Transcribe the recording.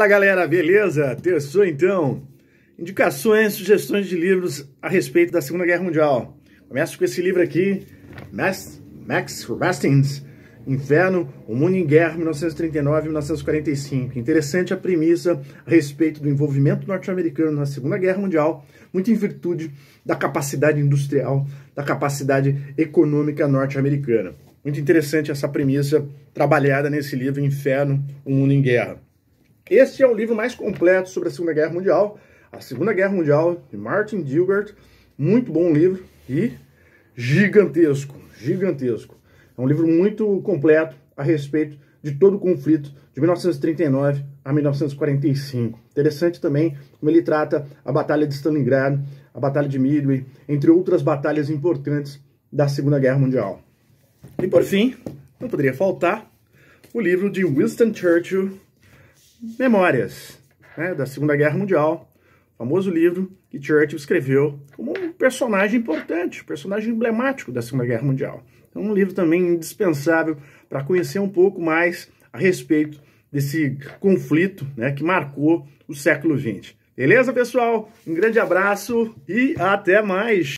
Fala galera, beleza? Terçou então. Indicações, sugestões de livros a respeito da Segunda Guerra Mundial. Começo com esse livro aqui, Max, Rastings, Hastings, Inferno, O Mundo em Guerra, 1939-1945. Interessante a premissa a respeito do envolvimento norte-americano na Segunda Guerra Mundial, muito em virtude da capacidade industrial, da capacidade econômica norte-americana. Muito interessante essa premissa trabalhada nesse livro, Inferno, O Mundo em Guerra. Este é o livro mais completo sobre a Segunda Guerra Mundial, a Segunda Guerra Mundial, de Martin Gilbert. Muito bom livro e gigantesco, gigantesco. É um livro muito completo a respeito de todo o conflito de 1939 a 1945. Interessante também como ele trata a Batalha de Stalingrado, a Batalha de Midway, entre outras batalhas importantes da Segunda Guerra Mundial. E por fim, não poderia faltar o livro de Winston Churchill, Memórias né, da Segunda Guerra Mundial, famoso livro que Churchill escreveu como um personagem importante, um personagem emblemático da Segunda Guerra Mundial. Então, um livro também indispensável para conhecer um pouco mais a respeito desse conflito né, que marcou o século XX. Beleza, pessoal? Um grande abraço e até mais!